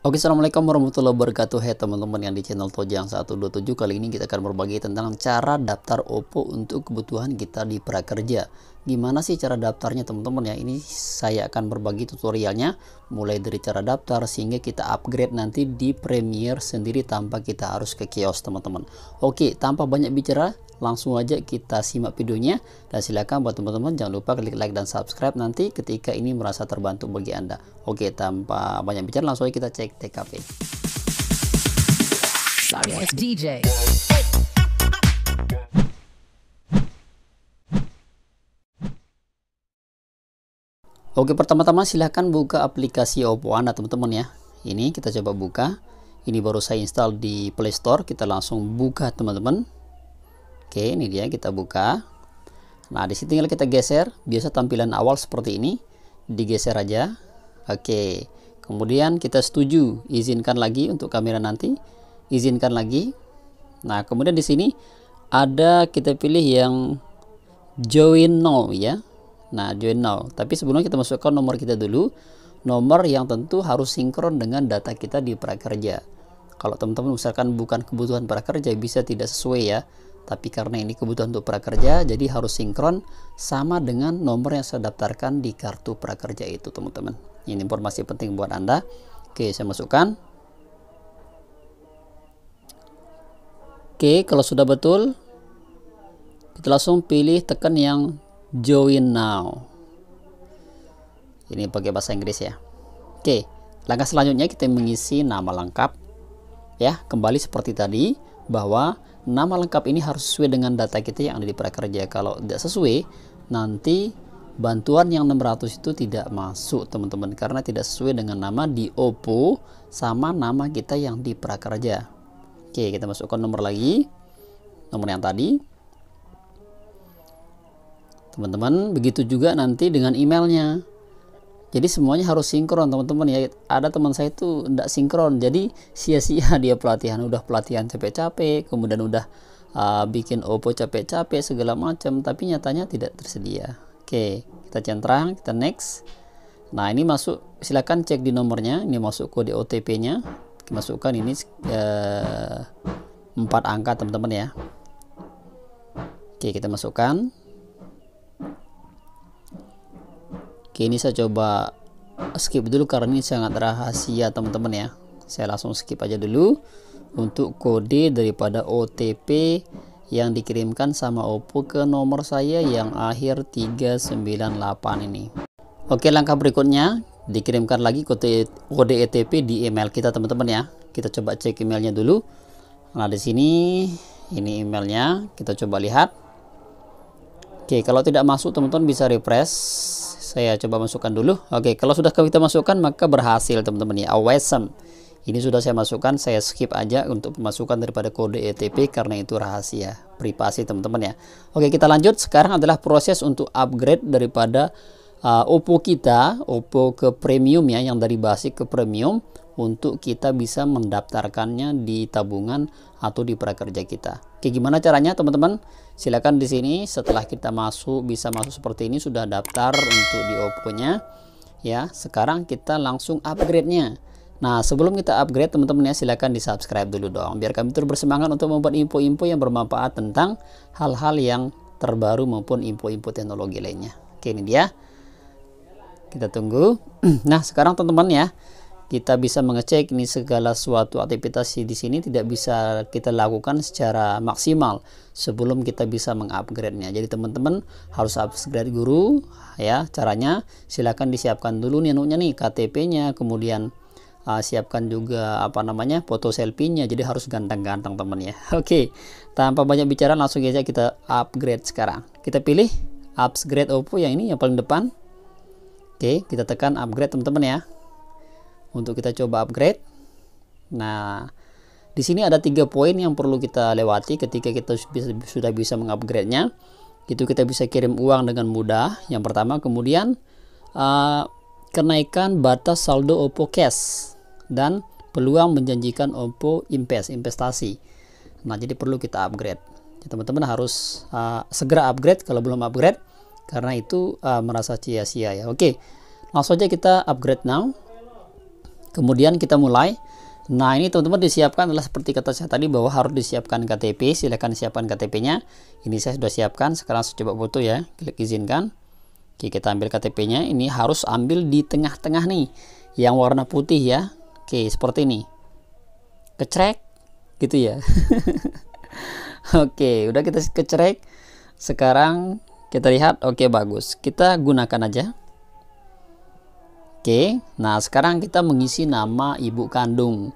Oke, Assalamualaikum warahmatullahi wabarakatuh. Hai hey, teman-teman yang di channel Tojang 127 kali ini kita akan berbagi tentang cara daftar OPPO untuk kebutuhan kita di prakerja. Gimana sih cara daftarnya teman-teman ya? Ini saya akan berbagi tutorialnya mulai dari cara daftar sehingga kita upgrade nanti di Premiere sendiri tanpa kita harus ke kios teman-teman. Oke, tanpa banyak bicara, langsung aja kita simak videonya dan silakan buat teman-teman jangan lupa klik like dan subscribe nanti ketika ini merasa terbantu bagi anda oke tanpa banyak bicara langsung aja kita cek TKP DJ. Oke pertama-tama silahkan buka aplikasi Oppo Anda teman-teman ya ini kita coba buka ini baru saya install di Play Store kita langsung buka teman-teman Oke, ini dia kita buka. Nah, di sini tinggal kita geser. Biasa tampilan awal seperti ini, digeser aja. Oke. Kemudian kita setuju, izinkan lagi untuk kamera nanti. Izinkan lagi. Nah, kemudian di sini ada kita pilih yang join now ya. Nah, join now. Tapi sebelumnya kita masukkan nomor kita dulu. Nomor yang tentu harus sinkron dengan data kita di prakerja. Kalau teman-teman misalkan bukan kebutuhan prakerja bisa tidak sesuai ya. Tapi karena ini kebutuhan untuk prakerja, jadi harus sinkron sama dengan nomor yang saya daftarkan di kartu prakerja itu, teman-teman. Ini informasi penting buat Anda. Oke, saya masukkan. Oke, kalau sudah betul, kita langsung pilih tekan yang join now. Ini pakai bahasa Inggris ya. Oke, langkah selanjutnya kita mengisi nama lengkap ya kembali seperti tadi bahwa nama lengkap ini harus sesuai dengan data kita yang ada di prakerja kalau tidak sesuai nanti bantuan yang 600 itu tidak masuk teman-teman karena tidak sesuai dengan nama di OPPO sama nama kita yang di prakerja oke kita masukkan nomor lagi nomor yang tadi teman-teman begitu juga nanti dengan emailnya jadi semuanya harus sinkron teman-teman ya ada teman saya itu tidak sinkron jadi sia-sia dia pelatihan udah pelatihan capek-capek kemudian udah uh, bikin opo capek-capek segala macam tapi nyatanya tidak tersedia oke kita centang kita next nah ini masuk silakan cek di nomornya ini masuk kode OTP nya masukkan ini eh, empat uh, angka teman-teman ya oke kita masukkan Oke, ini saya coba skip dulu karena ini sangat rahasia teman-teman ya. Saya langsung skip aja dulu untuk kode daripada OTP yang dikirimkan sama Oppo ke nomor saya yang akhir 398 ini. Oke, langkah berikutnya dikirimkan lagi kode e-, kode OTP e di email kita teman-teman ya. Kita coba cek emailnya dulu. Nah, di sini ini emailnya, kita coba lihat. Oke, kalau tidak masuk teman-teman bisa refresh saya coba masukkan dulu oke kalau sudah kita masukkan maka berhasil teman-teman ya awesome ini sudah saya masukkan saya skip aja untuk pemasukan daripada kode ETP karena itu rahasia privasi teman-teman ya oke kita lanjut sekarang adalah proses untuk upgrade daripada uh, Oppo kita, Oppo ke premium ya, yang dari basic ke premium untuk kita bisa mendaftarkannya di tabungan atau di prakerja kita. Oke, gimana caranya teman-teman? Silakan di sini setelah kita masuk bisa masuk seperti ini sudah daftar untuk di Oppo-nya. Ya, sekarang kita langsung upgrade-nya. Nah, sebelum kita upgrade teman-teman ya silakan di subscribe dulu dong biar kami terus bersemangat untuk membuat info-info yang bermanfaat tentang hal-hal yang terbaru maupun info-info teknologi lainnya. Oke, ini dia kita tunggu nah sekarang teman-teman ya kita bisa mengecek ini segala suatu aktivitas di sini tidak bisa kita lakukan secara maksimal sebelum kita bisa mengupgrade-nya. Jadi teman-teman harus upgrade guru ya. Caranya silakan disiapkan dulu nih anunya nih KTP-nya, kemudian uh, siapkan juga apa namanya foto selfie-nya. Jadi harus ganteng-ganteng teman ya. Oke. Tanpa banyak bicara langsung aja kita upgrade sekarang. Kita pilih upgrade Oppo yang ini yang paling depan Oke, kita tekan upgrade teman-teman ya. Untuk kita coba upgrade. Nah, di sini ada tiga poin yang perlu kita lewati ketika kita sudah bisa mengupgrade-nya. Itu kita bisa kirim uang dengan mudah. Yang pertama, kemudian uh, kenaikan batas saldo Oppo Cash dan peluang menjanjikan Oppo Invest investasi. Nah, jadi perlu kita upgrade. Teman-teman harus uh, segera upgrade kalau belum upgrade karena itu uh, merasa sia-sia ya. Oke, langsung aja kita upgrade now. Kemudian kita mulai. Nah ini teman-teman disiapkan adalah seperti kata saya tadi bahwa harus disiapkan KTP. Silahkan siapkan KTP-nya. Ini saya sudah siapkan. Sekarang saya coba foto ya. Klik izinkan. Oke kita ambil KTP-nya. Ini harus ambil di tengah-tengah nih. Yang warna putih ya. Oke seperti ini. Kecrek. Gitu ya. Oke udah kita kecrek. Sekarang kita lihat, oke okay, bagus. Kita gunakan aja. Oke, okay. nah sekarang kita mengisi nama ibu kandung.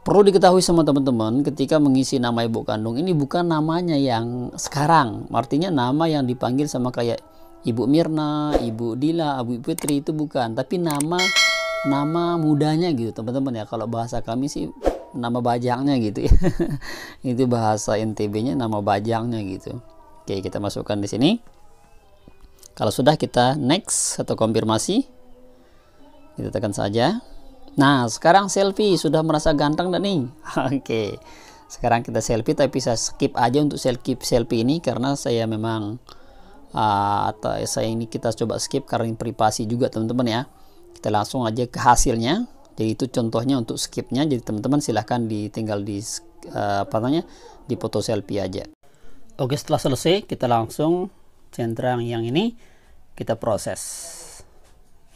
Perlu diketahui sama teman-teman ketika mengisi nama ibu kandung ini bukan namanya yang sekarang. Artinya nama yang dipanggil sama kayak Ibu Mirna, Ibu Dila, Ibu Putri itu bukan, tapi nama nama mudanya gitu teman-teman ya kalau bahasa kami sih nama bajangnya gitu ya itu bahasa NTB-nya nama bajangnya gitu oke kita masukkan di sini kalau sudah kita next atau konfirmasi. Kita tekan saja. Nah, sekarang selfie sudah merasa ganteng dan nih. Oke. Okay. Sekarang kita selfie tapi saya skip aja untuk skip selfie ini karena saya memang uh, atau saya ini kita coba skip karena privasi juga teman-teman ya. Kita langsung aja ke hasilnya. Jadi itu contohnya untuk skipnya. Jadi teman-teman silahkan ditinggal di uh, apa namanya di foto selfie aja. Oke setelah selesai kita langsung centang yang ini kita proses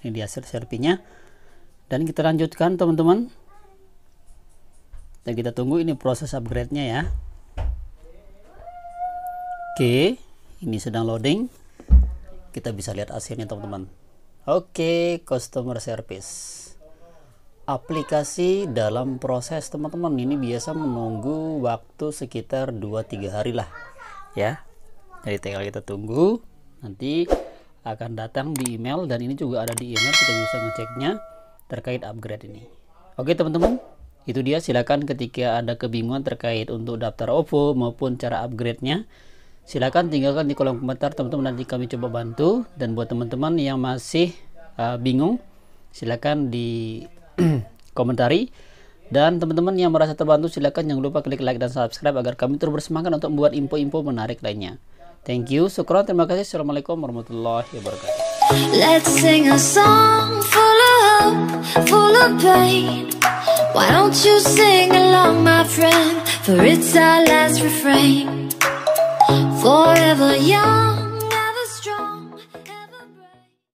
ini dia serpinya dan kita lanjutkan teman-teman dan kita tunggu ini proses upgrade nya ya oke ini sedang loading kita bisa lihat hasilnya teman-teman oke customer service aplikasi dalam proses teman-teman ini biasa menunggu waktu sekitar 2-3 hari lah ya jadi tinggal kita tunggu nanti akan datang di email dan ini juga ada di email kita bisa ngeceknya terkait upgrade ini oke teman-teman itu dia silakan ketika ada kebingungan terkait untuk daftar OVO maupun cara upgrade-nya silakan tinggalkan di kolom komentar teman-teman nanti kami coba bantu dan buat teman-teman yang masih uh, bingung silakan di komentari dan teman-teman yang merasa terbantu silakan jangan lupa klik like dan subscribe agar kami terus bersemangat untuk membuat info-info menarik lainnya Thank you, syukur, terima kasih. Assalamualaikum warahmatullahi wabarakatuh. Let's sing a song full of hope, full of pain. Why don't you sing along, my friend? For it's our last refrain. Forever young.